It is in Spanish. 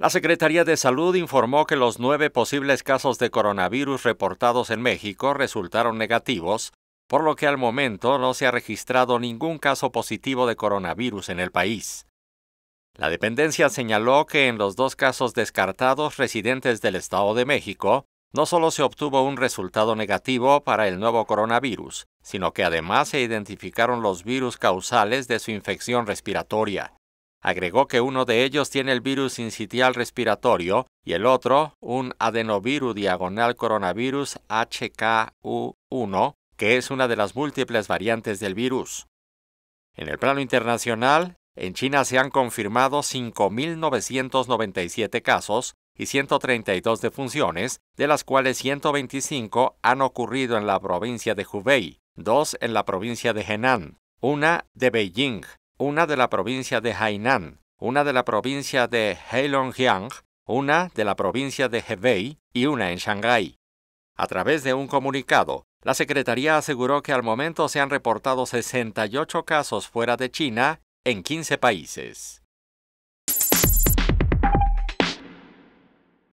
La Secretaría de Salud informó que los nueve posibles casos de coronavirus reportados en México resultaron negativos, por lo que al momento no se ha registrado ningún caso positivo de coronavirus en el país. La dependencia señaló que en los dos casos descartados residentes del Estado de México, no solo se obtuvo un resultado negativo para el nuevo coronavirus, sino que además se identificaron los virus causales de su infección respiratoria. Agregó que uno de ellos tiene el virus incitial respiratorio y el otro un adenovirus diagonal coronavirus HKU1, que es una de las múltiples variantes del virus. En el plano internacional, en China se han confirmado 5.997 casos y 132 defunciones, de las cuales 125 han ocurrido en la provincia de Hubei, dos en la provincia de Henan, una de Beijing, una de la provincia de Hainan, una de la provincia de Heilongjiang, una de la provincia de Hebei y una en Shanghái. A través de un comunicado, la Secretaría aseguró que al momento se han reportado 68 casos fuera de China en 15 países.